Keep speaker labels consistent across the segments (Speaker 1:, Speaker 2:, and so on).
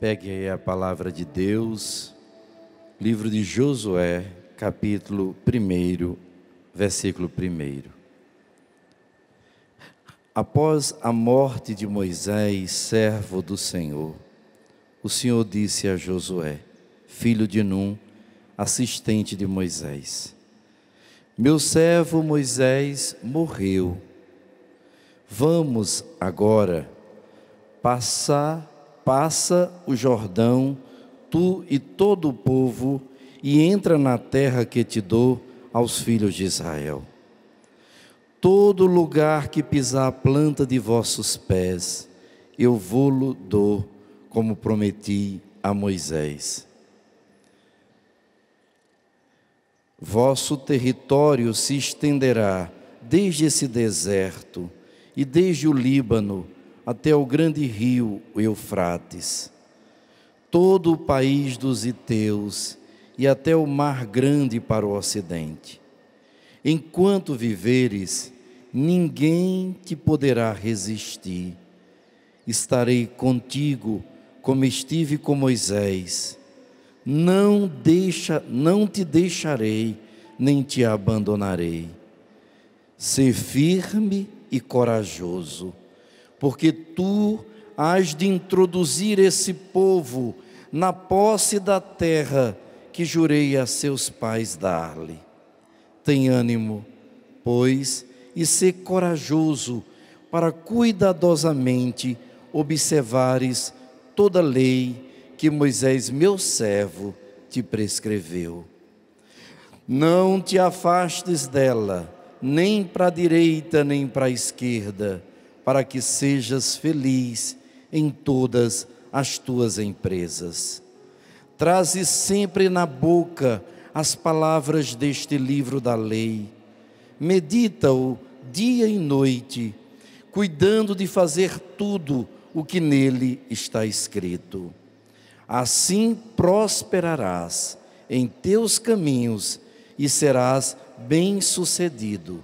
Speaker 1: Pegue aí a palavra de Deus, livro de Josué, capítulo 1, versículo 1. Após a morte de Moisés, servo do Senhor, o Senhor disse a Josué, filho de Num, assistente de Moisés: Meu servo Moisés morreu Vamos agora passar, passa o Jordão, tu e todo o povo, e entra na terra que te dou aos filhos de Israel. Todo lugar que pisar a planta de vossos pés, eu vou-lo dou, como prometi a Moisés. Vosso território se estenderá desde esse deserto e desde o Líbano até o grande rio Eufrates, todo o país dos Iteus e até o mar grande para o ocidente. Enquanto viveres, ninguém te poderá resistir. Estarei contigo como estive com Moisés. Não deixa, não te deixarei, nem te abandonarei. Se firme e corajoso, porque tu hás de introduzir esse povo na posse da terra que jurei a seus pais dar-lhe. Tem ânimo, pois, e ser corajoso para cuidadosamente observares toda a lei que Moisés, meu servo, te prescreveu. Não te afastes dela, nem para a direita nem para a esquerda, para que sejas feliz em todas as tuas empresas. Traze sempre na boca as palavras deste livro da lei, medita-o dia e noite, cuidando de fazer tudo o que nele está escrito. Assim prosperarás em teus caminhos e serás bem-sucedido.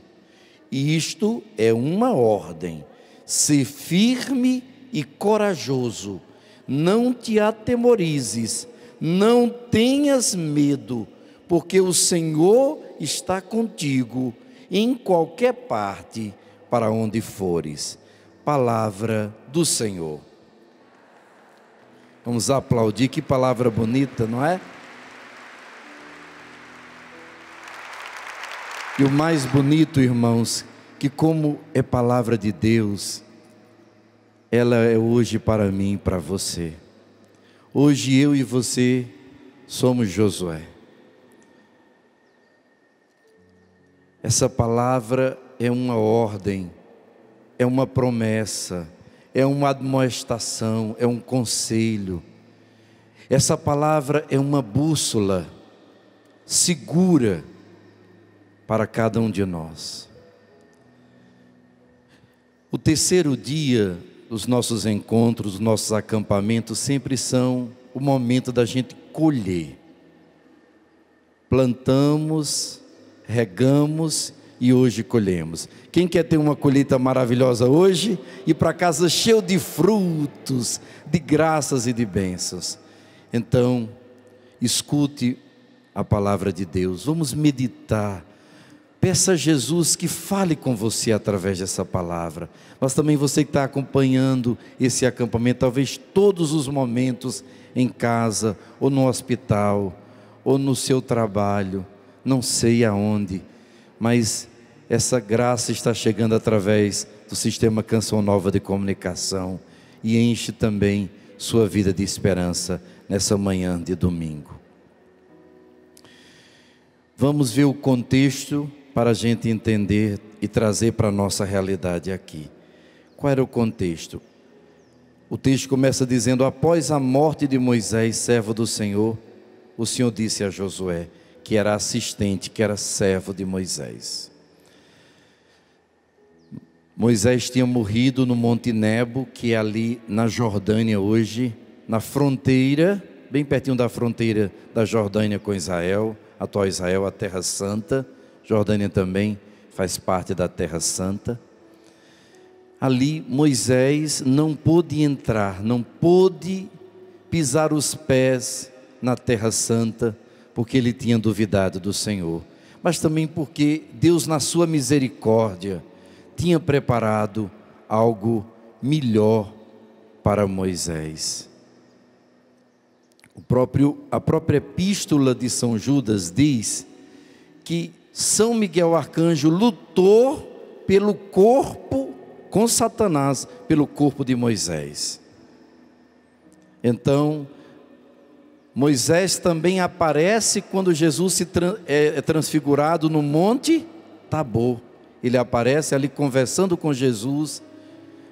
Speaker 1: Isto é uma ordem. Se firme e corajoso, não te atemorizes, não tenhas medo, porque o Senhor está contigo em qualquer parte para onde fores. Palavra do Senhor. Vamos aplaudir, que palavra bonita, não é? E o mais bonito, irmãos, que como é palavra de Deus, ela é hoje para mim e para você. Hoje eu e você somos Josué. Essa palavra é uma ordem, é uma promessa, é uma admoestação, é um conselho. Essa palavra é uma bússola segura para cada um de nós. O terceiro dia dos nossos encontros, dos nossos acampamentos, sempre são o momento da gente colher. Plantamos, regamos e hoje colhemos. Quem quer ter uma colheita maravilhosa hoje e para casa cheio de frutos, de graças e de bênçãos? Então, escute a palavra de Deus. Vamos meditar Peça a Jesus que fale com você através dessa palavra. Mas também você que está acompanhando esse acampamento, talvez todos os momentos em casa, ou no hospital, ou no seu trabalho, não sei aonde, mas essa graça está chegando através do sistema Canção Nova de Comunicação e enche também sua vida de esperança nessa manhã de domingo. Vamos ver o contexto para a gente entender e trazer para a nossa realidade aqui. Qual era o contexto? O texto começa dizendo: Após a morte de Moisés, servo do Senhor, o Senhor disse a Josué, que era assistente, que era servo de Moisés. Moisés tinha morrido no Monte Nebo, que é ali na Jordânia hoje, na fronteira, bem pertinho da fronteira da Jordânia com Israel, atual Israel, a Terra Santa. Jordânia também faz parte da Terra Santa. Ali Moisés não pôde entrar, não pôde pisar os pés na Terra Santa, porque ele tinha duvidado do Senhor, mas também porque Deus, na sua misericórdia, tinha preparado algo melhor para Moisés. Próprio, a própria epístola de São Judas diz que são Miguel Arcanjo lutou pelo corpo com Satanás, pelo corpo de Moisés. Então, Moisés também aparece quando Jesus se é, é transfigurado no Monte Tabor. Ele aparece ali conversando com Jesus,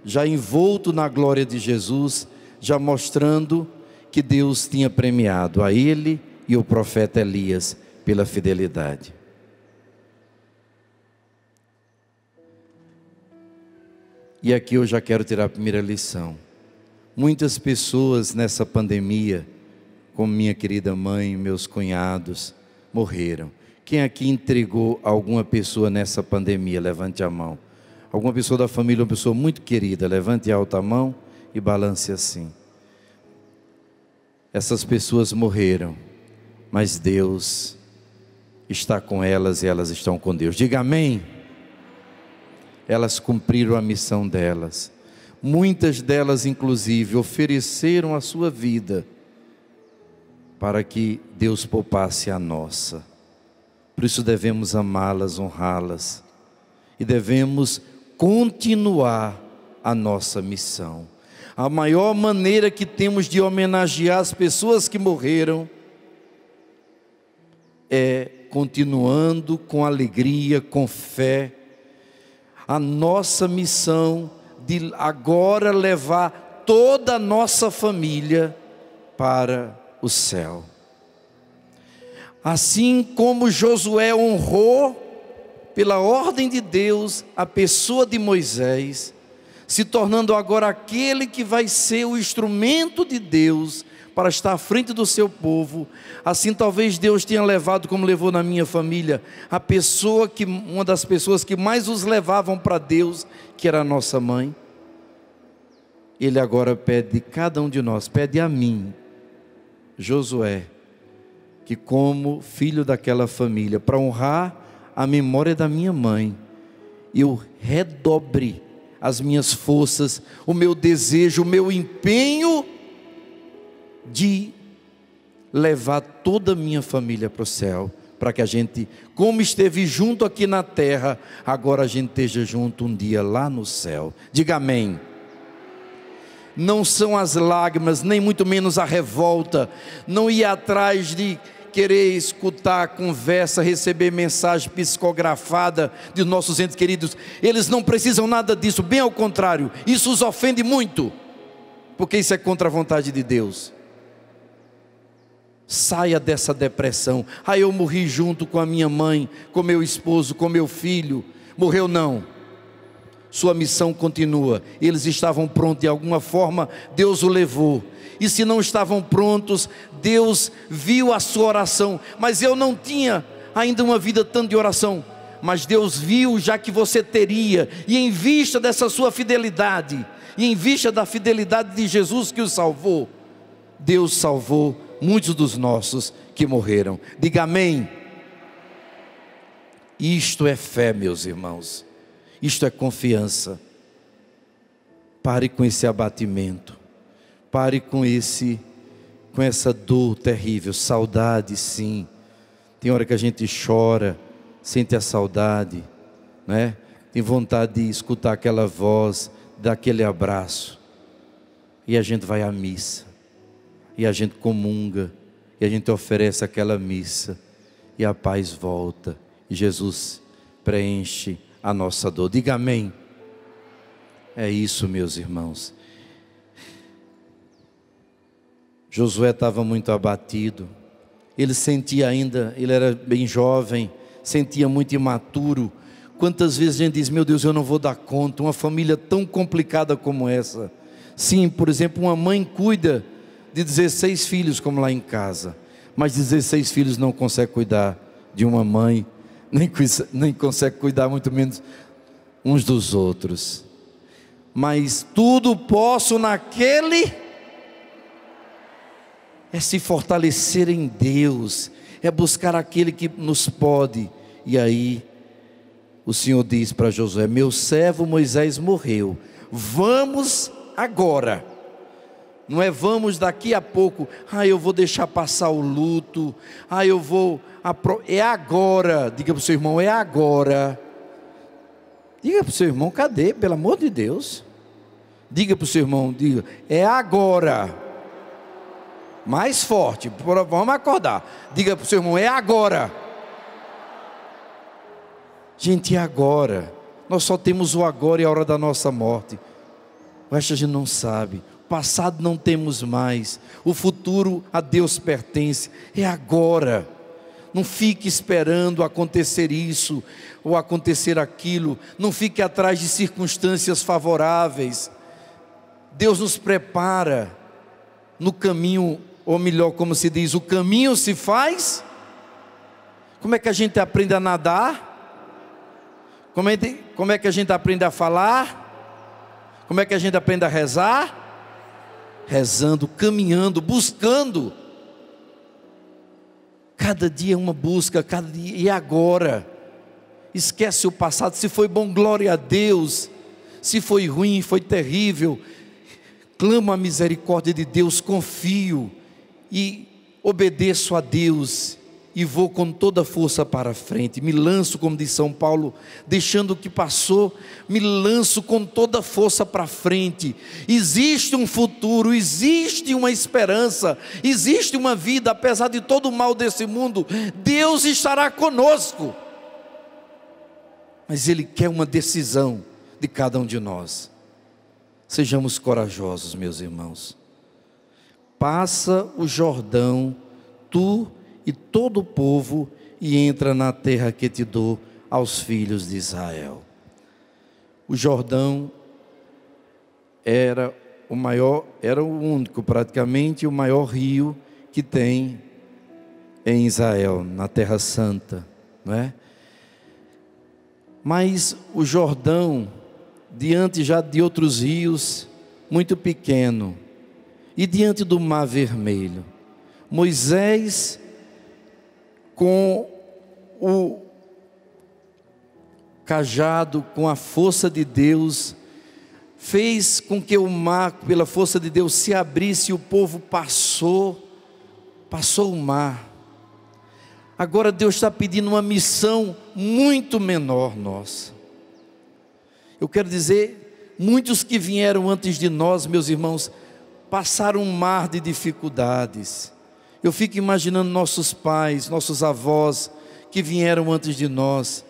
Speaker 1: já envolto na glória de Jesus, já mostrando que Deus tinha premiado a ele e o profeta Elias pela fidelidade. E aqui eu já quero tirar a primeira lição. Muitas pessoas nessa pandemia, como minha querida mãe, meus cunhados, morreram. Quem aqui entregou alguma pessoa nessa pandemia? Levante a mão. Alguma pessoa da família, uma pessoa muito querida, levante alta a mão e balance assim. Essas pessoas morreram, mas Deus está com elas e elas estão com Deus. Diga amém elas cumpriram a missão delas. Muitas delas, inclusive, ofereceram a sua vida para que Deus poupasse a nossa. Por isso devemos amá-las, honrá-las e devemos continuar a nossa missão. A maior maneira que temos de homenagear as pessoas que morreram é continuando com alegria, com fé, a nossa missão de agora levar toda a nossa família para o céu. Assim como Josué honrou, pela ordem de Deus, a pessoa de Moisés, se tornando agora aquele que vai ser o instrumento de Deus para estar à frente do seu povo. Assim talvez Deus tenha levado, como levou na minha família, a pessoa que uma das pessoas que mais os levavam para Deus, que era a nossa mãe. Ele agora pede cada um de nós, pede a mim, Josué, que como filho daquela família, para honrar a memória da minha mãe, eu redobre as minhas forças, o meu desejo, o meu empenho de levar toda a minha família para o céu, para que a gente, como esteve junto aqui na terra, agora a gente esteja junto um dia lá no céu. Diga amém. Não são as lágrimas, nem muito menos a revolta, não ir atrás de querer escutar conversa, receber mensagem psicografada de nossos entes queridos. Eles não precisam nada disso, bem ao contrário, isso os ofende muito, porque isso é contra a vontade de Deus. Saia dessa depressão. Ah, eu morri junto com a minha mãe, com meu esposo, com meu filho. Morreu não. Sua missão continua. Eles estavam prontos de alguma forma, Deus o levou. E se não estavam prontos, Deus viu a sua oração. Mas eu não tinha ainda uma vida tanto de oração. Mas Deus viu já que você teria, e em vista dessa sua fidelidade, e em vista da fidelidade de Jesus que o salvou, Deus salvou muitos dos nossos que morreram. Diga amém. Isto é fé, meus irmãos. Isto é confiança. Pare com esse abatimento. Pare com esse com essa dor terrível, saudade sim. Tem hora que a gente chora, sente a saudade, né? Tem vontade de escutar aquela voz, daquele abraço. E a gente vai à missa e a gente comunga, e a gente oferece aquela missa, e a paz volta, e Jesus preenche a nossa dor. Diga amém. É isso, meus irmãos. Josué estava muito abatido, ele sentia ainda, ele era bem jovem, sentia muito imaturo. Quantas vezes a gente diz, meu Deus, eu não vou dar conta, uma família tão complicada como essa. Sim, por exemplo, uma mãe cuida de 16 filhos, como lá em casa. Mas 16 filhos não consegue cuidar de uma mãe, nem, nem consegue cuidar, muito menos, uns dos outros. Mas tudo posso naquele. É se fortalecer em Deus, é buscar aquele que nos pode. E aí, o Senhor diz para Josué: Meu servo Moisés morreu, vamos agora não é vamos daqui a pouco, ah, eu vou deixar passar o luto, ah, eu vou. Apro... É agora, diga para o seu irmão, é agora. Diga para o seu irmão, cadê? Pelo amor de Deus. Diga para o seu irmão, diga, é agora. Mais forte, vamos acordar. Diga para o seu irmão, é agora. Gente, é agora. Nós só temos o agora e a hora da nossa morte. O resto a gente não sabe. Passado não temos mais. O futuro a Deus pertence. É agora. Não fique esperando acontecer isso ou acontecer aquilo. Não fique atrás de circunstâncias favoráveis. Deus nos prepara no caminho, ou melhor, como se diz, o caminho se faz. Como é que a gente aprende a nadar? Como é, que é a gente aprende a falar? Como é que a gente aprende a rezar? rezando, caminhando, buscando. Cada dia é uma busca, cada dia e agora. Esquece o passado, se foi bom, glória a Deus. Se foi ruim, foi terrível. Clamo a misericórdia de Deus, confio e obedeço a Deus e vou com toda força para frente. Me lanço, como diz São Paulo, deixando o que passou, me lanço com toda força para frente. Existe um futuro, existe uma esperança, existe uma vida, apesar de todo o mal desse mundo, Deus estará conosco. Mas Ele quer uma decisão de cada um de nós. Sejamos corajosos, meus irmãos. Passa o Jordão, tu e todo o povo e entra na terra que te dou aos filhos de Israel. O Jordão era o maior, era o único praticamente o maior rio que tem em Israel, na Terra Santa, não é? Mas o Jordão, diante já de outros rios, muito pequeno, e diante do Mar Vermelho, Moisés com o cajado, com a força de Deus, fez com que o mar, pela força de Deus, se abrisse e o povo passou, passou o mar. Agora Deus está pedindo uma missão muito menor nossa. Eu quero dizer, muitos que vieram antes de nós, meus irmãos, passaram um mar de dificuldades eu fico imaginando nossos pais, nossos avós que vieram antes de nós,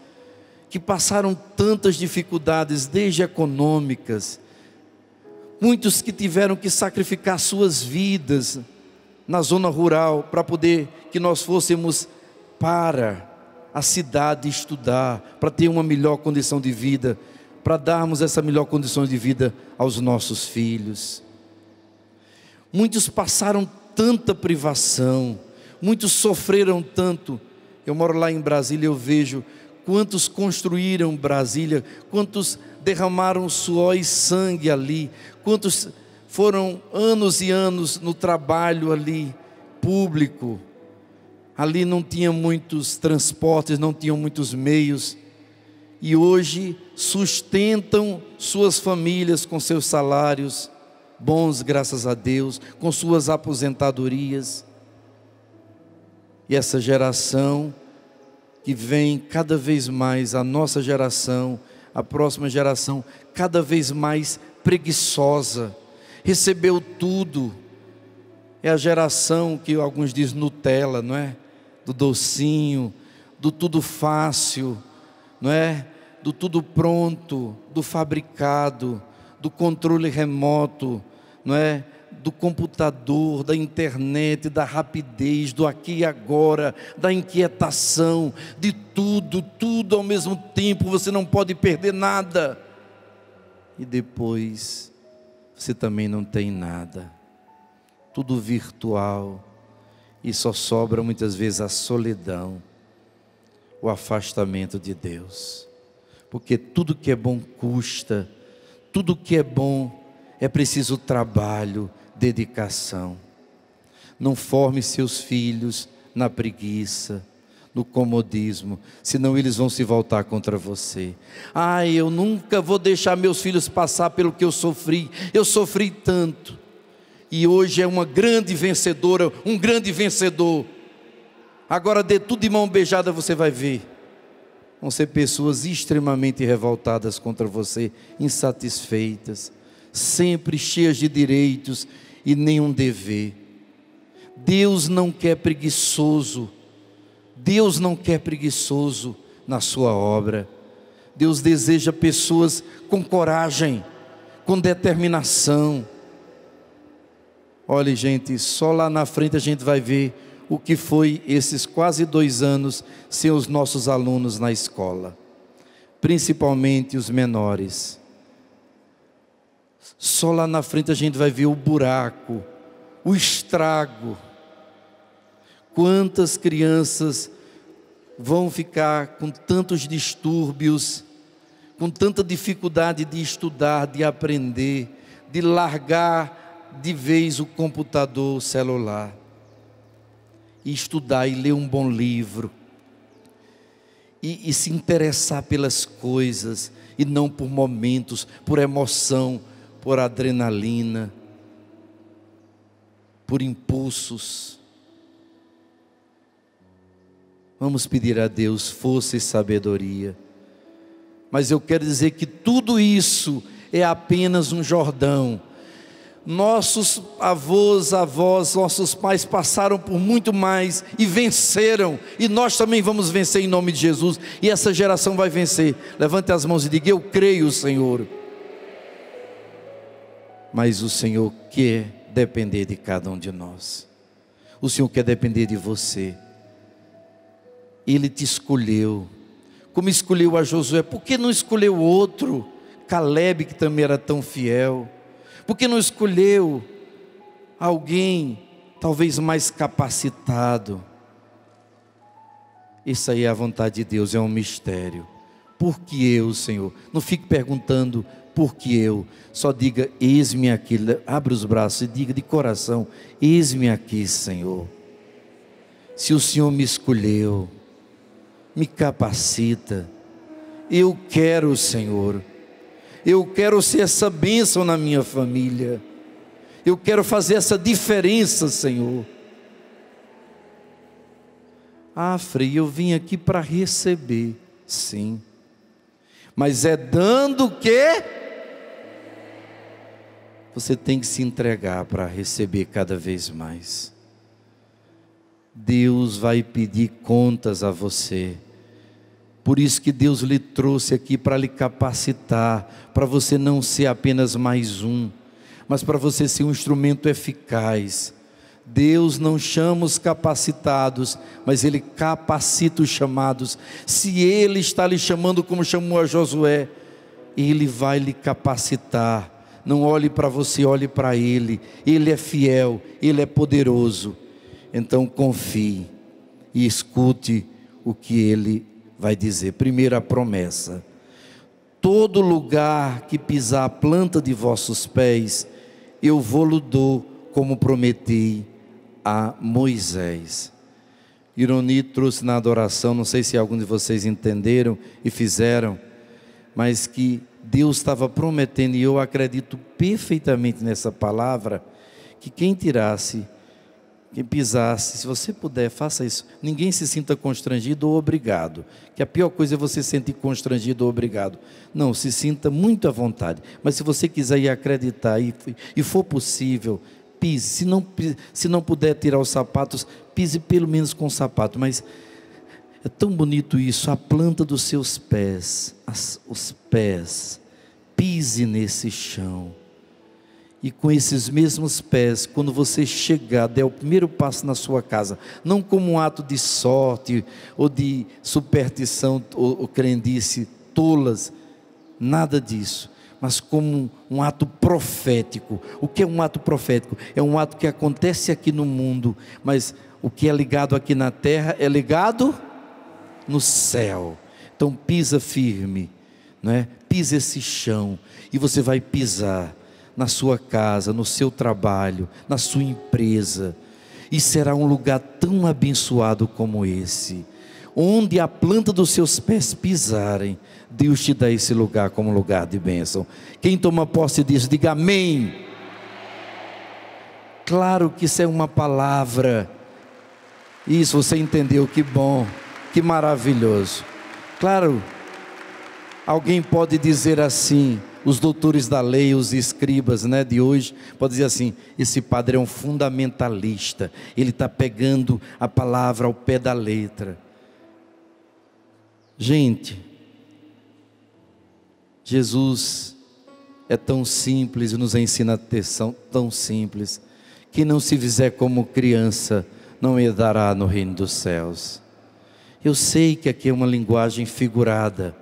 Speaker 1: que passaram tantas dificuldades, desde econômicas, muitos que tiveram que sacrificar suas vidas na zona rural para poder que nós fôssemos para a cidade estudar, para ter uma melhor condição de vida, para darmos essa melhor condição de vida aos nossos filhos. Muitos passaram tanta privação, muitos sofreram tanto. Eu moro lá em Brasília, eu vejo quantos construíram Brasília, quantos derramaram suor e sangue ali, quantos foram anos e anos no trabalho ali público. Ali não tinha muitos transportes, não tinham muitos meios. E hoje sustentam suas famílias com seus salários bons, graças a Deus, com suas aposentadorias. E essa geração que vem cada vez mais, a nossa geração, a próxima geração, cada vez mais preguiçosa, recebeu tudo. É a geração que alguns dizem Nutella, não é? Do docinho, do tudo fácil, não é? Do tudo pronto, do fabricado, do controle remoto, não é? do computador, da internet, da rapidez, do aqui e agora, da inquietação, de tudo, tudo ao mesmo tempo, você não pode perder nada. E depois, você também não tem nada. Tudo virtual. E só sobra muitas vezes a solidão, o afastamento de Deus. Porque tudo que é bom custa, tudo que é bom é preciso trabalho, dedicação. Não forme seus filhos na preguiça, no comodismo, senão eles vão se voltar contra você. Ai, eu nunca vou deixar meus filhos passar pelo que eu sofri, eu sofri tanto. E hoje é uma grande vencedora, um grande vencedor. Agora dê tudo de mão beijada, você vai ver. Vão ser pessoas extremamente revoltadas contra você, insatisfeitas sempre cheias de direitos e nenhum dever. Deus não quer preguiçoso, Deus não quer preguiçoso na sua obra. Deus deseja pessoas com coragem, com determinação. Olha, gente, só lá na frente a gente vai ver o que foi esses quase dois anos sem os nossos alunos na escola, principalmente os menores. Só lá na frente a gente vai ver o buraco, o estrago. Quantas crianças vão ficar com tantos distúrbios, com tanta dificuldade de estudar, de aprender, de largar de vez o computador, o celular, e estudar e ler um bom livro, e, e se interessar pelas coisas, e não por momentos, por emoção, por adrenalina, por impulsos. Vamos pedir a Deus força e sabedoria. Mas eu quero dizer que tudo isso é apenas um Jordão. Nossos avós, avós, nossos pais passaram por muito mais e venceram, e nós também vamos vencer em nome de Jesus, e essa geração vai vencer. Levante as mãos e diga: Eu creio, Senhor mas o Senhor quer depender de cada um de nós. O Senhor quer depender de você. Ele te escolheu. Como escolheu a Josué, por que não escolheu outro? Caleb, que também era tão fiel. Por que não escolheu alguém talvez mais capacitado? Isso aí é a vontade de Deus, é um mistério. Por que eu, Senhor? Não fique perguntando porque eu. Só diga, eis-me aqui, abre os braços e diga de coração: eis-me aqui, Senhor. Se o Senhor me escolheu, me capacita. Eu quero, Senhor. Eu quero ser essa bênção na minha família. Eu quero fazer essa diferença, Senhor. Ah, Frei, eu vim aqui para receber, sim. Mas é dando o que? Você tem que se entregar para receber cada vez mais. Deus vai pedir contas a você. Por isso que Deus lhe trouxe aqui para lhe capacitar, para você não ser apenas mais um, mas para você ser um instrumento eficaz. Deus não chama os capacitados, mas Ele capacita os chamados. Se Ele está lhe chamando como chamou a Josué, Ele vai lhe capacitar não olhe para você, olhe para Ele. Ele é fiel, Ele é poderoso. Então confie e escute o que Ele vai dizer. Primeira promessa: todo lugar que pisar a planta de vossos pés, eu vou-lo dou, como prometi a Moisés. Ironi trouxe na adoração, não sei se algum de vocês entenderam e fizeram, mas que Deus estava prometendo, e eu acredito perfeitamente nessa palavra, que quem tirasse, quem pisasse, se você puder, faça isso. Ninguém se sinta constrangido ou obrigado. Que a pior coisa é você se sentir constrangido ou obrigado. Não, se sinta muito à vontade. Mas se você quiser ir acreditar e, e for possível, pise. Se não, se não puder tirar os sapatos, pise pelo menos com o sapato. Mas é tão bonito isso, a planta dos seus pés, as, os pés, pise nesse chão. E com esses mesmos pés, quando você chegar, der o primeiro passo na sua casa, não como um ato de sorte ou de superstição ou, ou crendice tolas, nada disso, mas como um ato profético. O que é um ato profético? É um ato que acontece aqui no mundo, mas o que é ligado aqui na terra é ligado no céu. Então pisa firme, não é? Pisa esse chão e você vai pisar na sua casa, no seu trabalho, na sua empresa, e será um lugar tão abençoado como esse. Onde a planta dos seus pés pisarem, Deus te dá esse lugar como lugar de bênção. Quem toma posse disso, diga amém. Claro que isso é uma palavra. Isso você entendeu, que bom. Que maravilhoso. Claro, alguém pode dizer assim, os doutores da lei, os escribas né, de hoje, pode dizer assim: esse padre é um fundamentalista, ele está pegando a palavra ao pé da letra. Gente, Jesus é tão simples, nos ensina a ter tão simples, que não se fizer como criança, não herdará no reino dos céus. Eu sei que aqui é uma linguagem figurada,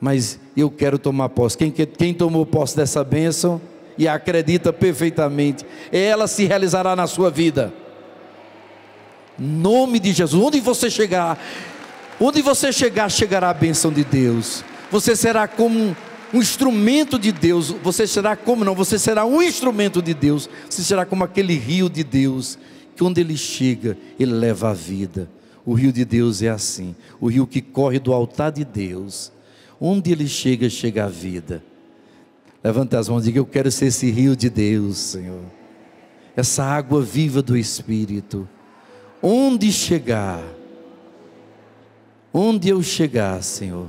Speaker 1: mas eu quero tomar posse. Quem, quem tomou posse dessa bênção e acredita perfeitamente, ela se realizará na sua vida. Nome de Jesus, onde você chegar, onde você chegar, chegará a bênção de Deus. Você será como um instrumento de Deus. Você será como não? Você será um instrumento de Deus. Você será como aquele rio de Deus que onde ele chega, ele leva a vida. O rio de Deus é assim, o rio que corre do altar de Deus. Onde ele chega, chega a vida. Levanta as mãos e diga: Eu quero ser esse rio de Deus, Senhor. Essa água viva do Espírito. Onde chegar, onde eu chegar, Senhor,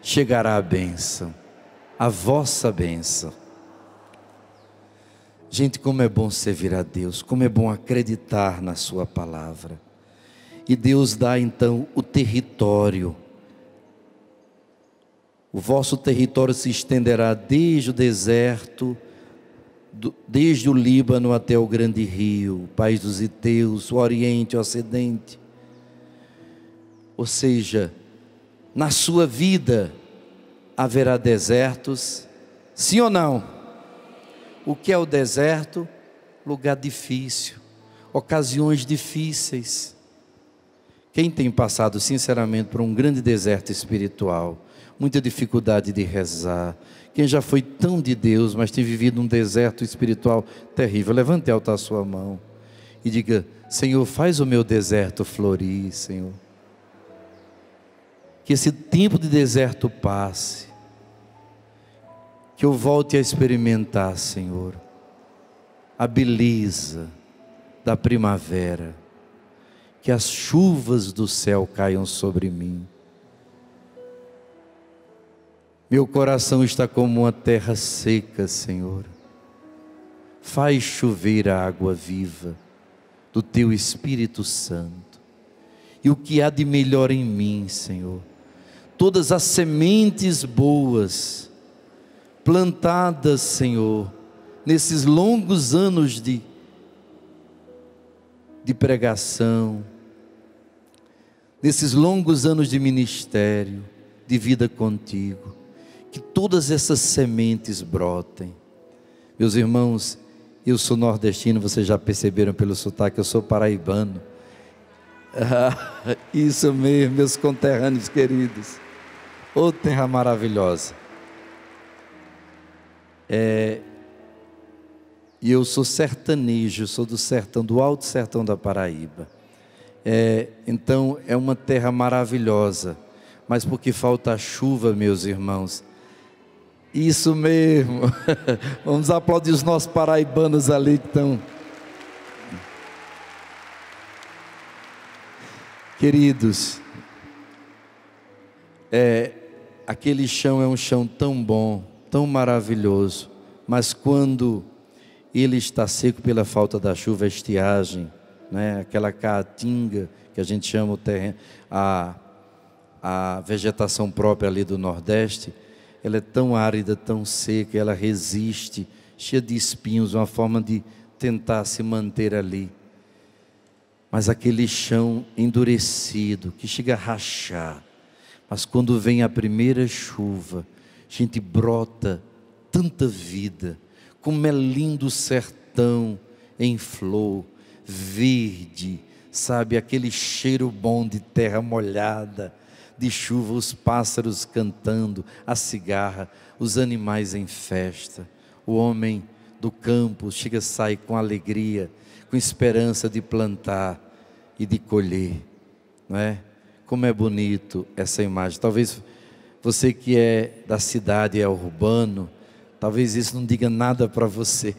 Speaker 1: chegará a bênção, a vossa bênção. Gente, como é bom servir a Deus, como é bom acreditar na Sua palavra. E Deus dá então o território. O vosso território se estenderá desde o deserto, desde o Líbano até o grande rio, o país dos Iteus, o Oriente, o Ocidente. Ou seja, na sua vida haverá desertos, sim ou não? O que é o deserto? Lugar difícil, ocasiões difíceis quem tem passado sinceramente por um grande deserto espiritual, muita dificuldade de rezar, quem já foi tão de Deus, mas tem vivido um deserto espiritual terrível, levante e alta a sua mão e diga: Senhor, faz o meu deserto florir, Senhor. Que esse tempo de deserto passe, que eu volte a experimentar, Senhor, a beleza da primavera que as chuvas do céu caiam sobre mim. Meu coração está como uma terra seca, Senhor. Faz chover a água viva do teu Espírito Santo. E o que há de melhor em mim, Senhor? Todas as sementes boas plantadas, Senhor, nesses longos anos de, de pregação, nesses longos anos de ministério, de vida contigo, que todas essas sementes brotem. Meus irmãos, eu sou nordestino, vocês já perceberam pelo sotaque, eu sou paraibano. Ah, isso mesmo, meus conterrâneos queridos. Ô oh, terra maravilhosa. É, e eu sou sertanejo, sou do sertão, do alto sertão da Paraíba. É, então é uma terra maravilhosa, mas porque falta chuva, meus irmãos. Isso mesmo. Vamos aplaudir os nossos paraibanos ali que estão. Queridos, é, aquele chão é um chão tão bom, tão maravilhoso, mas quando ele está seco pela falta da chuva, estiagem, né? aquela caatinga que a gente chama o terreno, a, a vegetação própria ali do Nordeste, ela é tão árida, tão seca, ela resiste, cheia de espinhos, uma forma de tentar se manter ali. Mas aquele chão endurecido, que chega a rachar, mas quando vem a primeira chuva, gente brota tanta vida, como é lindo o sertão em flor, verde, sabe, aquele cheiro bom de terra molhada, de chuva, os pássaros cantando, a cigarra, os animais em festa. O homem do campo chega, sai com alegria, com esperança de plantar e de colher, não é? Como é bonito essa imagem. Talvez você que é da cidade, é urbano, talvez isso não diga nada para você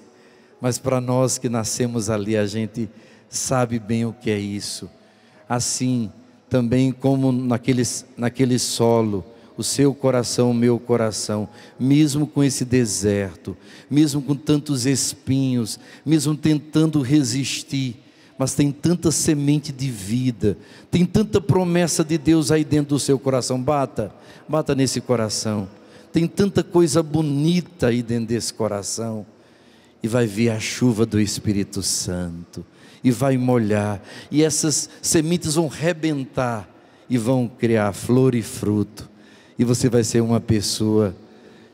Speaker 1: mas para nós que nascemos ali, a gente sabe bem o que é isso. Assim, também como naquele, naquele solo, o seu coração, o meu coração, mesmo com esse deserto, mesmo com tantos espinhos, mesmo tentando resistir, mas tem tanta semente de vida, tem tanta promessa de Deus aí dentro do seu coração. Bata, bata nesse coração. Tem tanta coisa bonita aí dentro desse coração e vai vir a chuva do Espírito Santo e vai molhar, e essas sementes vão rebentar e vão criar flor e fruto, e você vai ser uma pessoa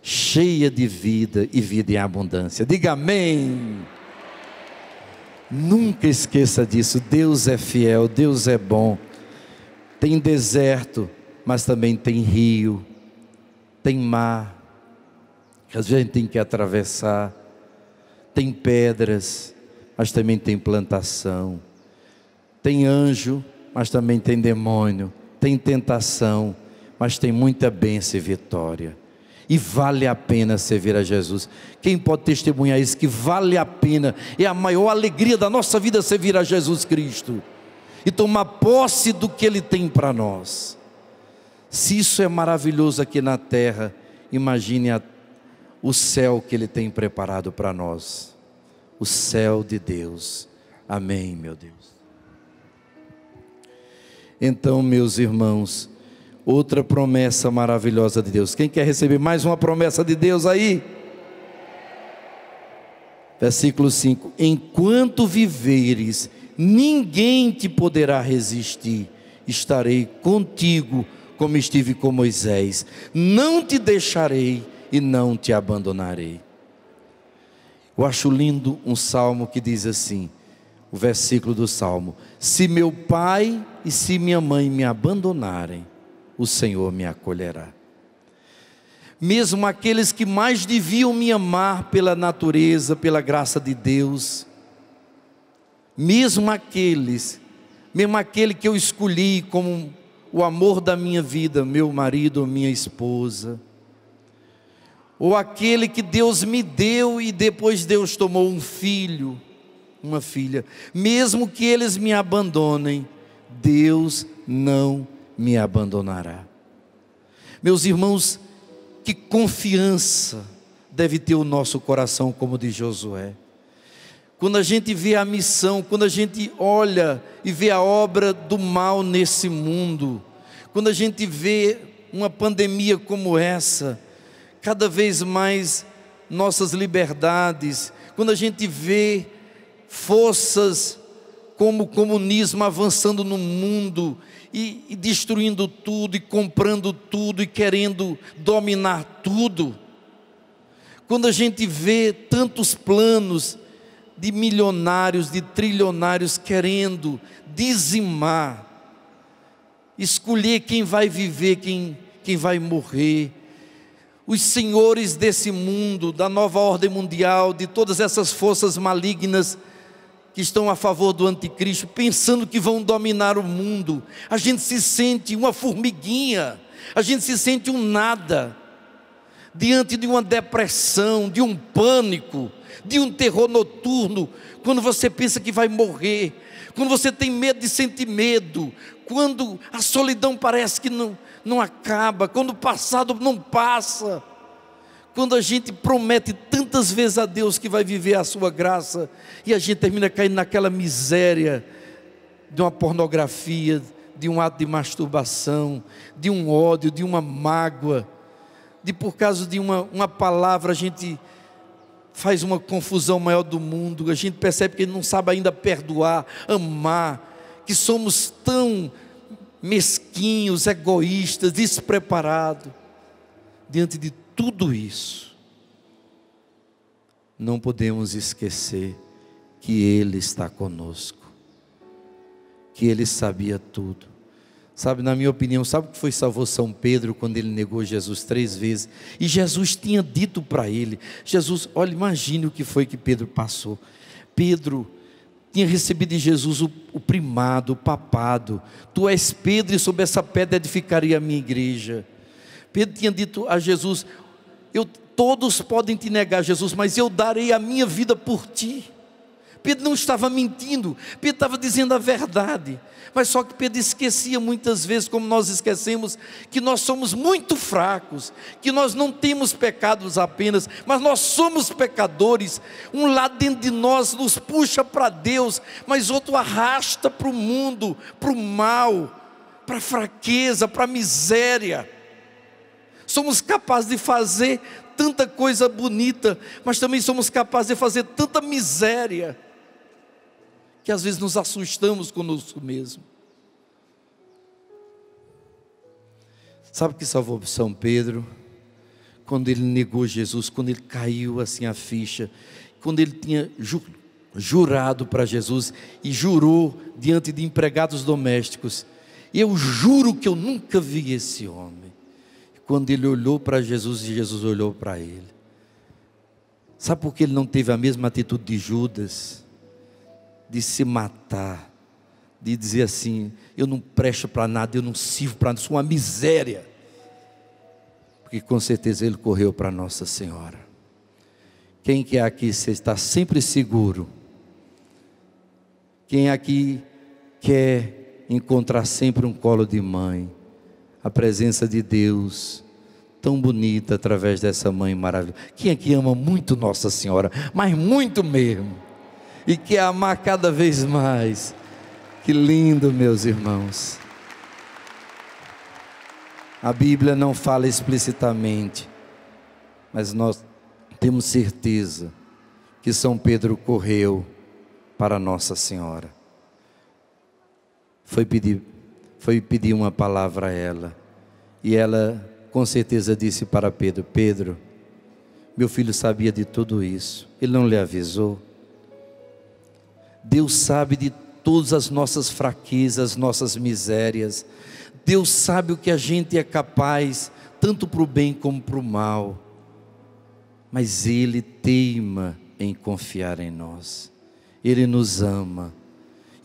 Speaker 1: cheia de vida e vida em abundância. Diga amém. Nunca esqueça disso. Deus é fiel, Deus é bom. Tem deserto, mas também tem rio, tem mar, que a gente tem que atravessar tem pedras, mas também tem plantação, tem anjo, mas também tem demônio, tem tentação, mas tem muita bênção e vitória. E vale a pena servir a Jesus. Quem pode testemunhar isso? Que vale a pena, é a maior alegria da nossa vida servir a Jesus Cristo e tomar posse do que Ele tem para nós. Se isso é maravilhoso aqui na terra, imagine a o céu que Ele tem preparado para nós. O céu de Deus. Amém, meu Deus. Então, meus irmãos, outra promessa maravilhosa de Deus. Quem quer receber mais uma promessa de Deus aí? Versículo 5: Enquanto viveres, ninguém te poderá resistir, estarei contigo como estive com Moisés, não te deixarei e não te abandonarei. Eu acho lindo um salmo que diz assim, o versículo do salmo: Se meu pai e se minha mãe me abandonarem, o Senhor me acolherá. Mesmo aqueles que mais deviam me amar pela natureza, pela graça de Deus, mesmo aqueles, mesmo aquele que eu escolhi como o amor da minha vida, meu marido ou minha esposa, ou aquele que Deus me deu e depois Deus tomou um filho, uma filha, mesmo que eles me abandonem, Deus não me abandonará. Meus irmãos, que confiança deve ter o nosso coração, como de Josué. Quando a gente vê a missão, quando a gente olha e vê a obra do mal nesse mundo, quando a gente vê uma pandemia como essa, cada vez mais nossas liberdades, quando a gente vê forças como o comunismo avançando no mundo e, e destruindo tudo, e comprando tudo, e querendo dominar tudo, quando a gente vê tantos planos de milionários, de trilionários querendo dizimar, escolher quem vai viver, quem, quem vai morrer, os senhores desse mundo, da nova ordem mundial, de todas essas forças malignas que estão a favor do anticristo, pensando que vão dominar o mundo. A gente se sente uma formiguinha, a gente se sente um nada diante de uma depressão, de um pânico, de um terror noturno, quando você pensa que vai morrer, quando você tem medo de sentir medo, quando a solidão parece que não, não acaba, quando o passado não passa, quando a gente promete tantas vezes a Deus que vai viver a sua graça e a gente termina caindo naquela miséria de uma pornografia, de um ato de masturbação, de um ódio, de uma mágoa, de por causa de uma, uma palavra a gente faz uma confusão maior do mundo, a gente percebe que ele não sabe ainda perdoar, amar, que somos tão mesquinhos, egoístas, despreparados. Diante de tudo isso, não podemos esquecer que Ele está conosco, que Ele sabia tudo, Sabe, na minha opinião, sabe o que foi salvou São Pedro quando ele negou Jesus três vezes? E Jesus tinha dito para ele: Jesus, olha, imagine o que foi que Pedro passou. Pedro tinha recebido de Jesus o, o primado, o papado. Tu és Pedro e sob essa pedra edificarei a minha igreja. Pedro tinha dito a Jesus: eu, Todos podem te negar, Jesus, mas eu darei a minha vida por ti. Pedro não estava mentindo, Pedro estava dizendo a verdade. Mas só que Pedro esquecia muitas vezes, como nós esquecemos, que nós somos muito fracos, que nós não temos pecados apenas, mas nós somos pecadores. Um lado dentro de nós nos puxa para Deus, mas outro arrasta para o mundo, para o mal, para a fraqueza, para a miséria. Somos capazes de fazer tanta coisa bonita, mas também somos capazes de fazer tanta miséria que às vezes nos assustamos conosco mesmo. Sabe o que salvou São Pedro? Quando ele negou Jesus, quando ele caiu assim a ficha, quando ele tinha ju jurado para Jesus e jurou diante de empregados domésticos: Eu juro que eu nunca vi esse homem. quando ele olhou para Jesus e Jesus olhou para ele. Sabe por que ele não teve a mesma atitude de Judas? de se matar, de dizer assim: eu não presto para nada, eu não sirvo para nada, sou uma miséria. Porque com certeza ele correu para Nossa Senhora. Quem que é aqui você está sempre seguro? Quem aqui quer encontrar sempre um colo de mãe? A presença de Deus tão bonita através dessa mãe maravilhosa. Quem aqui ama muito Nossa Senhora, mas muito mesmo e quer amar cada vez mais. Que lindo, meus irmãos. A Bíblia não fala explicitamente, mas nós temos certeza que São Pedro correu para Nossa Senhora. Foi pedir, foi pedir uma palavra a ela, e ela com certeza disse para Pedro: Pedro, meu filho sabia de tudo isso, ele não lhe avisou. Deus sabe de todas as nossas fraquezas, nossas misérias. Deus sabe o que a gente é capaz, tanto para o bem como para o mal. Mas Ele teima em confiar em nós. Ele nos ama.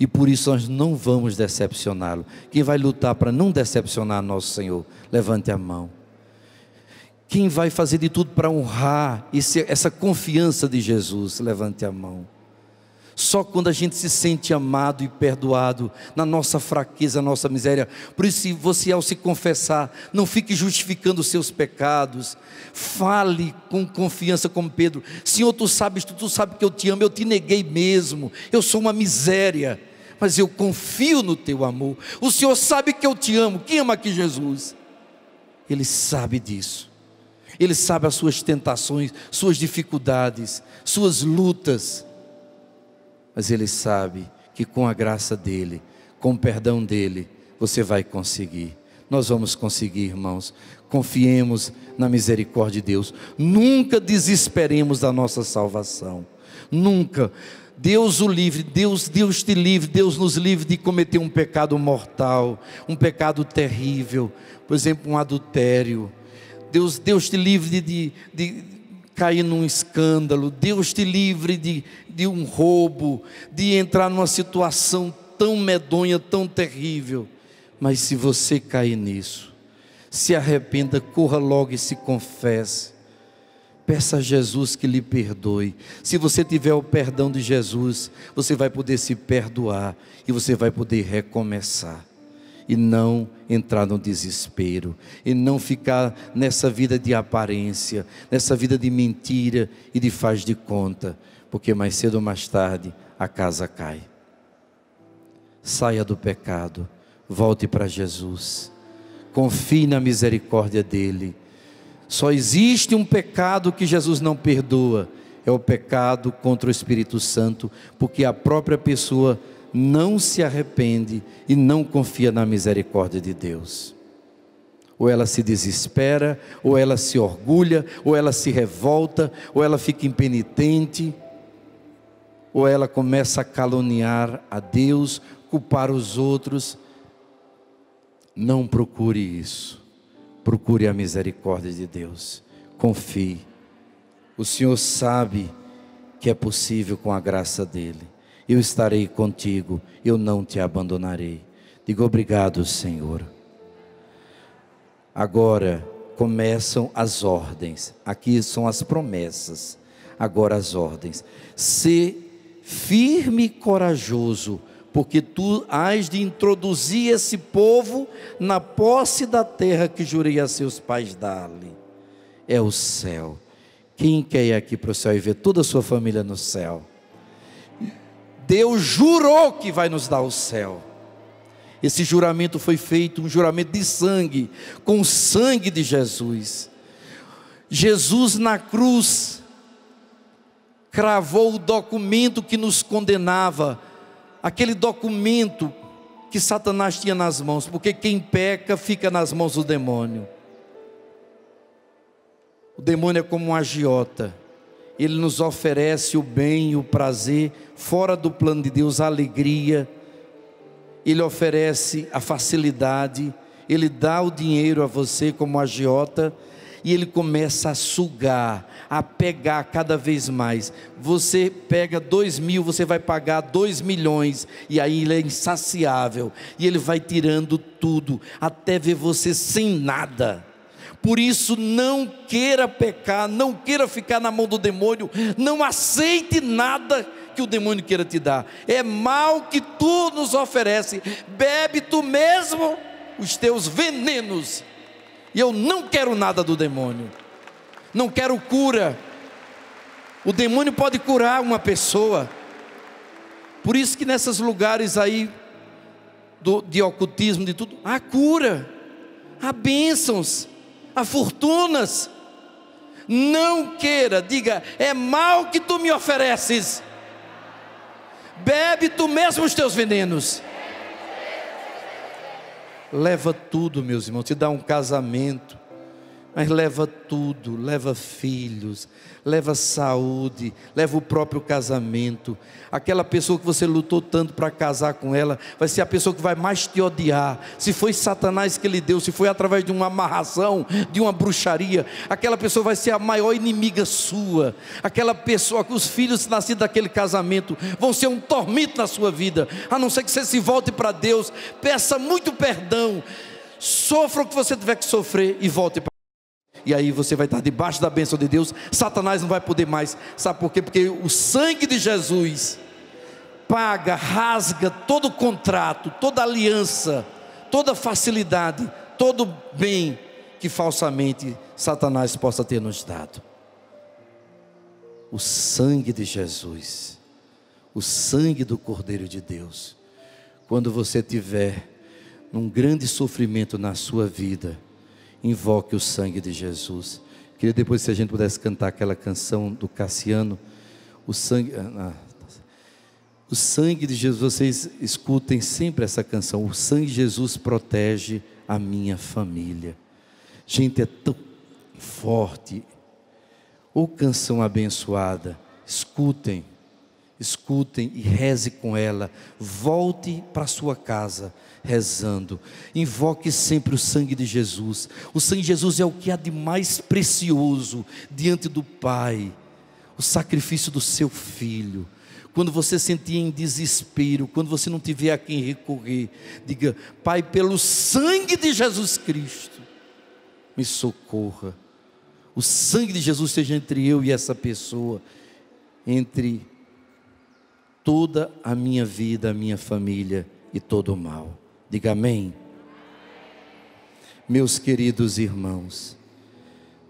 Speaker 1: E por isso nós não vamos decepcioná-lo. Quem vai lutar para não decepcionar nosso Senhor? Levante a mão. Quem vai fazer de tudo para honrar esse, essa confiança de Jesus? Levante a mão. Só quando a gente se sente amado e perdoado na nossa fraqueza, na nossa miséria. Por isso, se você ao se confessar, não fique justificando os seus pecados. Fale com confiança como Pedro. Senhor, tu sabes, tu, tu sabes que eu te amo, eu te neguei mesmo. Eu sou uma miséria, mas eu confio no teu amor. O Senhor sabe que eu te amo. Quem ama aqui Jesus? Ele sabe disso. Ele sabe as suas tentações, suas dificuldades, suas lutas mas ele sabe que com a graça dele, com o perdão dele, você vai conseguir. Nós vamos conseguir, irmãos. Confiemos na misericórdia de Deus. Nunca desesperemos da nossa salvação. Nunca. Deus o livre, Deus, Deus te livre, Deus nos livre de cometer um pecado mortal, um pecado terrível, por exemplo, um adultério. Deus, Deus te livre de, de, de cair num escândalo, Deus te livre de, de um roubo, de entrar numa situação tão medonha, tão terrível. Mas se você cair nisso, se arrependa, corra logo e se confesse. Peça a Jesus que lhe perdoe. Se você tiver o perdão de Jesus, você vai poder se perdoar e você vai poder recomeçar e não entrar no desespero, e não ficar nessa vida de aparência, nessa vida de mentira e de faz de conta, porque mais cedo ou mais tarde a casa cai. Saia do pecado, volte para Jesus, confie na misericórdia dEle. Só existe um pecado que Jesus não perdoa, é o pecado contra o Espírito Santo, porque a própria pessoa não se arrepende e não confia na misericórdia de Deus. Ou ela se desespera, ou ela se orgulha, ou ela se revolta, ou ela fica impenitente, ou ela começa a caluniar a Deus, culpar os outros. Não procure isso. Procure a misericórdia de Deus. Confie. O Senhor sabe que é possível com a graça dele eu estarei contigo, eu não te abandonarei. Digo obrigado, Senhor. Agora começam as ordens, aqui são as promessas, agora as ordens. Se firme e corajoso, porque tu hás de introduzir esse povo na posse da terra que jurei a seus pais dar-lhe. É o céu. Quem quer ir aqui para o céu e ver toda a sua família no céu? Deus jurou que vai nos dar o céu. Esse juramento foi feito, um juramento de sangue, com o sangue de Jesus. Jesus na cruz cravou o documento que nos condenava, aquele documento que Satanás tinha nas mãos, porque quem peca fica nas mãos do demônio. O demônio é como um agiota ele nos oferece o bem e o prazer, fora do plano de Deus, a alegria, Ele oferece a facilidade, Ele dá o dinheiro a você como agiota, e Ele começa a sugar, a pegar cada vez mais. Você pega dois mil, você vai pagar dois milhões, e aí Ele é insaciável, e Ele vai tirando tudo, até ver você sem nada. Por isso, não queira pecar, não queira ficar na mão do demônio, não aceite nada que o demônio queira te dar. É mal que tu nos oferece. Bebe tu mesmo os teus venenos. E eu não quero nada do demônio. Não quero cura. O demônio pode curar uma pessoa. Por isso que nesses lugares aí do, de ocultismo, de tudo, há cura, há bênçãos a fortunas. Não queira, diga, é mal que tu me ofereces. Bebe tu mesmo os teus venenos. Leva tudo, meus irmãos, te dá um casamento, mas leva tudo, leva filhos, leva saúde, leva o próprio casamento. Aquela pessoa que você lutou tanto para casar com ela, vai ser a pessoa que vai mais te odiar. Se foi Satanás que lhe deu, se foi através de uma amarração, de uma bruxaria, aquela pessoa vai ser a maior inimiga sua. Aquela pessoa que os filhos nascidos daquele casamento vão ser um tormento na sua vida, a não ser que você se volte para Deus, peça muito perdão, sofra o que você tiver que sofrer e volte para e aí você vai estar debaixo da bênção de Deus. Satanás não vai poder mais. Sabe por quê? Porque o sangue de Jesus paga, rasga todo contrato, toda aliança, toda facilidade, todo bem que falsamente Satanás possa ter nos dado. O sangue de Jesus, o sangue do Cordeiro de Deus. Quando você tiver um grande sofrimento na sua vida, invoque o sangue de Jesus. Queria depois, se a gente pudesse cantar aquela canção do Cassiano, o sangue. Ah, o sangue de Jesus, vocês escutem sempre essa canção. O sangue de Jesus protege a minha família. Gente, é tão forte. Ou canção abençoada, escutem, escutem e reze com ela. Volte para sua casa rezando. Invoque sempre o sangue de Jesus. O sangue de Jesus é o que há de mais precioso diante do Pai. O sacrifício do seu filho. Quando você sentir em desespero, quando você não tiver a quem recorrer, diga: Pai, pelo sangue de Jesus Cristo, me socorra. O sangue de Jesus seja entre eu e essa pessoa, entre toda a minha vida, a minha família e todo o mal. Diga amém. Meus queridos irmãos,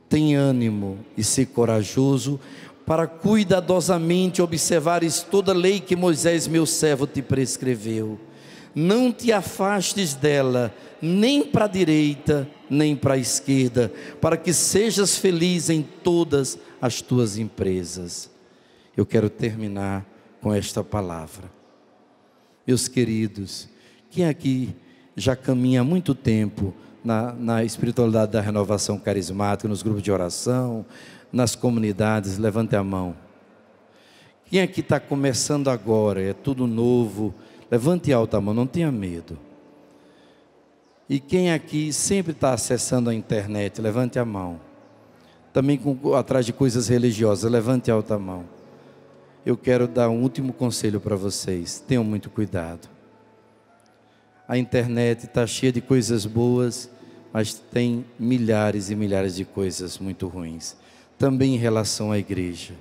Speaker 1: tem ânimo e se corajoso para cuidadosamente observares toda a lei que Moisés, meu servo, te prescreveu. Não te afastes dela, nem para a direita, nem para a esquerda, para que sejas feliz em todas as tuas empresas. Eu quero terminar com esta palavra. Meus queridos, quem aqui já caminha há muito tempo na, na espiritualidade da renovação carismática, nos grupos de oração, nas comunidades? Levante a mão. Quem aqui está começando agora? É tudo novo. Levante alta a mão, não tenha medo. E quem aqui sempre está acessando a internet, levante a mão. Também com, atrás de coisas religiosas, levante a mão. Eu quero dar um último conselho para vocês: tenham muito cuidado. A internet está cheia de coisas boas, mas tem milhares e milhares de coisas muito ruins. Também em relação à igreja.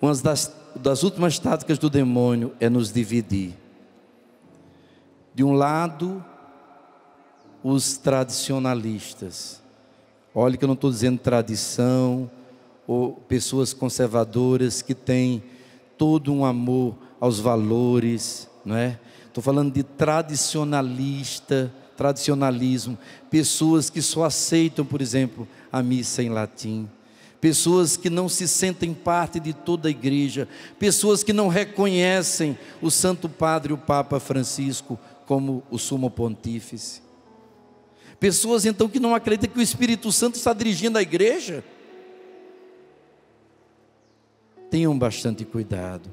Speaker 1: Uma das, das últimas táticas do demônio é nos dividir. De um lado, os tradicionalistas. Olha que eu não estou dizendo tradição ou pessoas conservadoras que têm todo um amor aos valores, não é? Estou falando de tradicionalista, tradicionalismo, pessoas que só aceitam, por exemplo, a missa em latim, pessoas que não se sentem parte de toda a igreja, pessoas que não reconhecem o Santo Padre, o Papa Francisco, como o Sumo Pontífice. Pessoas então que não acreditam que o Espírito Santo está dirigindo a igreja. Tenham bastante cuidado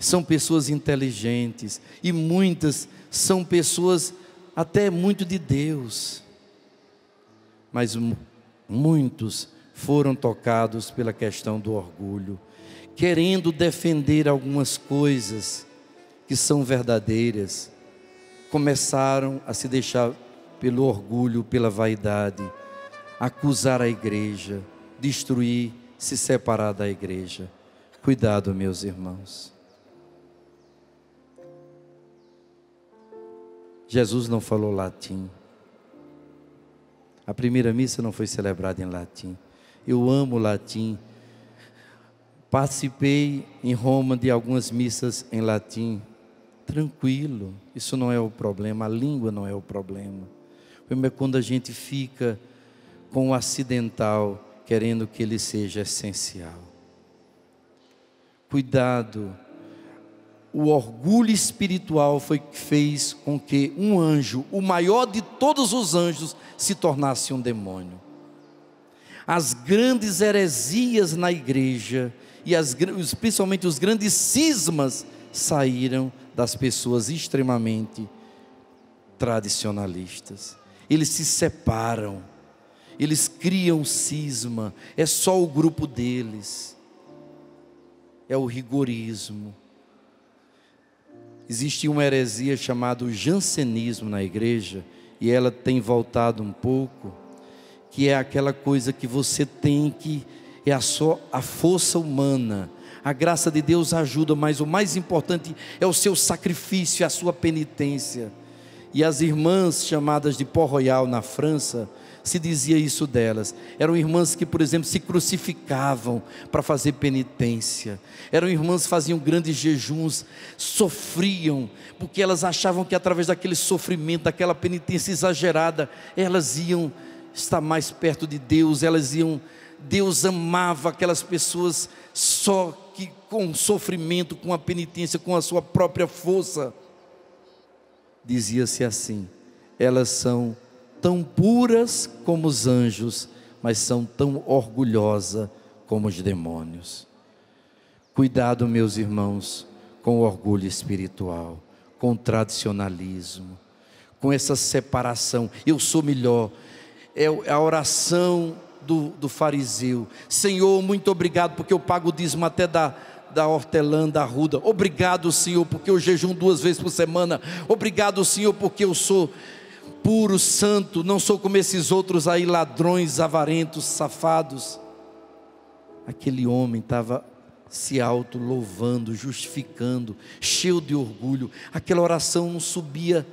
Speaker 1: são pessoas inteligentes e muitas são pessoas até muito de Deus. Mas muitos foram tocados pela questão do orgulho, querendo defender algumas coisas que são verdadeiras, começaram a se deixar pelo orgulho, pela vaidade, acusar a igreja, destruir, se separar da igreja. Cuidado, meus irmãos. Jesus não falou latim. A primeira missa não foi celebrada em latim. Eu amo latim. Participei em Roma de algumas missas em latim. Tranquilo, isso não é o problema, a língua não é o problema. O problema é quando a gente fica com o acidental, querendo que ele seja essencial. Cuidado o orgulho espiritual foi que fez com que um anjo, o maior de todos os anjos, se tornasse um demônio. As grandes heresias na igreja e as, principalmente os grandes cismas saíram das pessoas extremamente tradicionalistas. Eles se separam, eles criam cisma, é só o grupo deles. É o rigorismo, existia uma heresia chamada jansenismo na igreja, e ela tem voltado um pouco, que é aquela coisa que você tem que é a só a força humana. A graça de Deus ajuda, mas o mais importante é o seu sacrifício, a sua penitência. E as irmãs chamadas de Port Royal na França, se dizia isso delas. Eram irmãs que, por exemplo, se crucificavam para fazer penitência. Eram irmãs que faziam grandes jejuns, sofriam, porque elas achavam que através daquele sofrimento, daquela penitência exagerada, elas iam estar mais perto de Deus, elas iam. Deus amava aquelas pessoas só que com sofrimento, com a penitência, com a sua própria força. Dizia-se assim: elas são tão puras como os anjos, mas são tão orgulhosa como os demônios. Cuidado, meus irmãos, com o orgulho espiritual, com o tradicionalismo, com essa separação. Eu sou melhor. É, é a oração do, do fariseu. Senhor, muito obrigado, porque eu pago o dízimo até da, da hortelã, da ruda. Obrigado, Senhor, porque eu jejum duas vezes por semana. Obrigado, Senhor, porque eu sou puro, santo, não sou como esses outros aí, ladrões, avarentos, safados. Aquele homem estava se auto-louvando, justificando, cheio de orgulho. Aquela oração não subia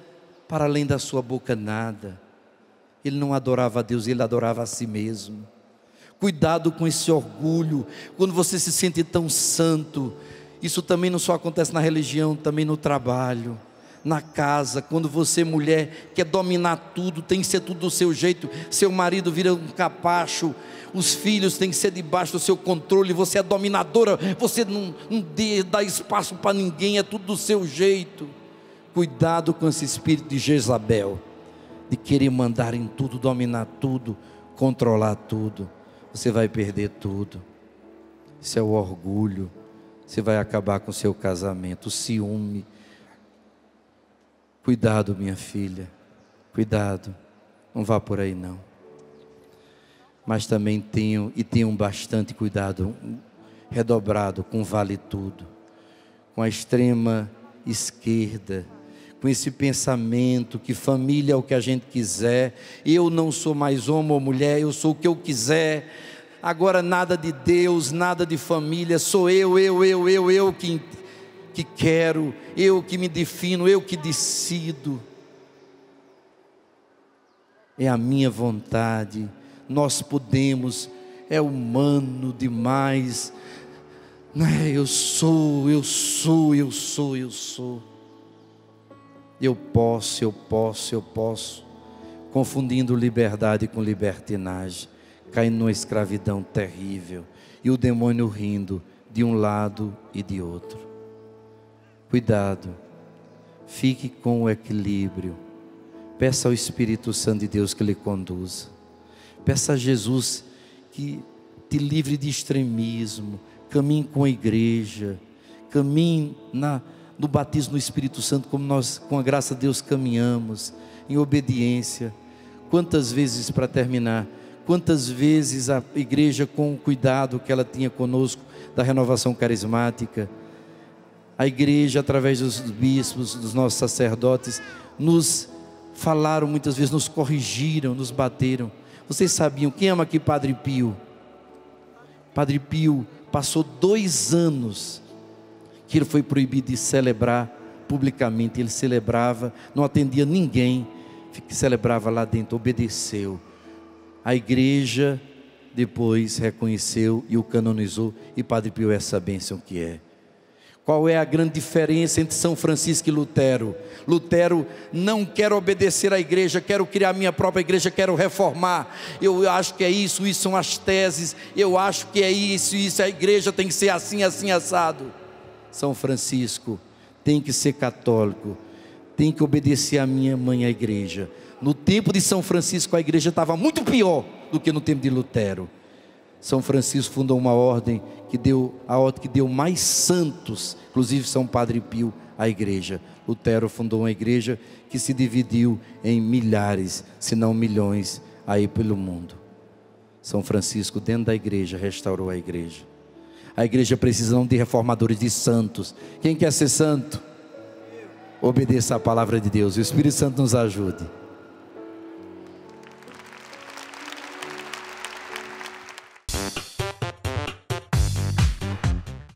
Speaker 1: para além da sua boca nada. Ele não adorava a Deus, ele adorava a si mesmo. Cuidado com esse orgulho, quando você se sente tão santo. Isso também não só acontece na religião, também no trabalho na casa, quando você, mulher, quer dominar tudo, tem que ser tudo do seu jeito, seu marido vira um capacho, os filhos têm que ser debaixo do seu controle, você é dominadora, você não, não dá espaço para ninguém, é tudo do seu jeito. Cuidado com esse espírito de Jezabel, de querer mandar em tudo, dominar tudo, controlar tudo. Você vai perder tudo. Isso é o orgulho. Você vai acabar com o seu casamento, o ciúme Cuidado, minha filha, cuidado, não vá por aí não. Mas também tenho e tenho bastante cuidado redobrado com vale tudo, com a extrema esquerda, com esse pensamento que família é o que a gente quiser, eu não sou mais homem ou mulher, eu sou o que eu quiser. Agora nada de Deus, nada de família, sou eu, eu, eu, eu, eu que que quero, eu que me defino, eu que decido. É a minha vontade, nós podemos, é humano demais. Né? Eu sou, eu sou, eu sou, eu sou. Eu posso, eu posso, eu posso. Confundindo liberdade com libertinagem, caindo numa escravidão terrível. E o demônio rindo de um lado e de outro. Cuidado, fique com o equilíbrio. Peça ao Espírito Santo de Deus que lhe conduza. Peça a Jesus que te livre de extremismo. Caminhe com a igreja. Caminhe na, no batismo no Espírito Santo, como nós, com a graça de Deus, caminhamos, em obediência. Quantas vezes, para terminar, quantas vezes a igreja, com o cuidado que ela tinha conosco da renovação carismática, a igreja, através dos bispos, dos nossos sacerdotes, nos falaram muitas vezes, nos corrigiram, nos bateram. Vocês sabiam quem ama é aqui Padre Pio? Padre Pio passou dois anos que ele foi proibido de celebrar publicamente. Ele celebrava, não atendia ninguém, celebrava lá dentro, obedeceu. A igreja depois reconheceu e o canonizou, e Padre Pio é essa bênção que é. Qual é a grande diferença entre São Francisco e Lutero? Lutero, não quero obedecer à igreja, quero criar minha própria igreja, quero reformar. Eu acho que é isso, isso são as teses. Eu acho que é isso, isso. A igreja tem que ser assim, assim, assado. São Francisco tem que ser católico, tem que obedecer à minha mãe, a igreja. No tempo de São Francisco, a igreja estava muito pior do que no tempo de Lutero. São Francisco fundou uma ordem que deu a ordem que deu mais santos, inclusive São Padre Pio, à igreja. Lutero fundou uma igreja que se dividiu em milhares, se não milhões, aí pelo mundo. São Francisco, dentro da igreja, restaurou a igreja. A igreja precisa não de reformadores, de santos. Quem quer ser santo? Obedeça a palavra de Deus. O Espírito Santo nos ajude.